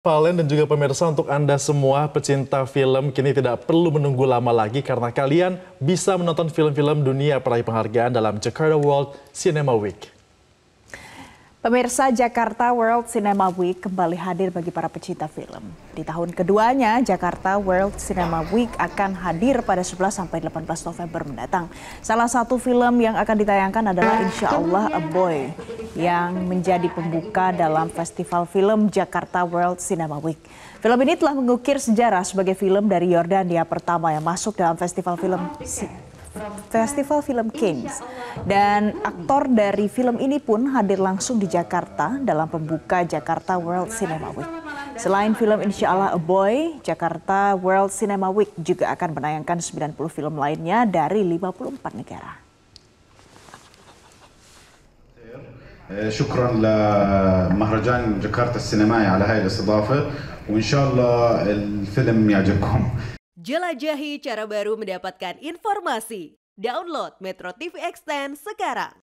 Valen dan juga pemirsa untuk Anda semua pecinta film kini tidak perlu menunggu lama lagi karena kalian bisa menonton film-film dunia peraih penghargaan dalam Jakarta World Cinema Week. Pemirsa Jakarta World Cinema Week kembali hadir bagi para pecinta film. Di tahun keduanya, Jakarta World Cinema Week akan hadir pada 11 sampai 18 November mendatang. Salah satu film yang akan ditayangkan adalah Insya Allah A Boy yang menjadi pembuka dalam Festival Film Jakarta World Cinema Week. Film ini telah mengukir sejarah sebagai film dari Yordania pertama yang masuk dalam Festival Film Festival Film Kings. Dan aktor dari film ini pun hadir langsung di Jakarta dalam pembuka Jakarta World Cinema Week. Selain film Insya Allah A Boy, Jakarta World Cinema Week juga akan menayangkan 90 film lainnya dari 54 negara. آه، شكرا لمهرجان جاكرتا السينمائي على هاي الاستضافه وان شاء الله الفيلم يعجبكم جلجهي cara baru mendapatkan informasi download Metro TV Extend sekarang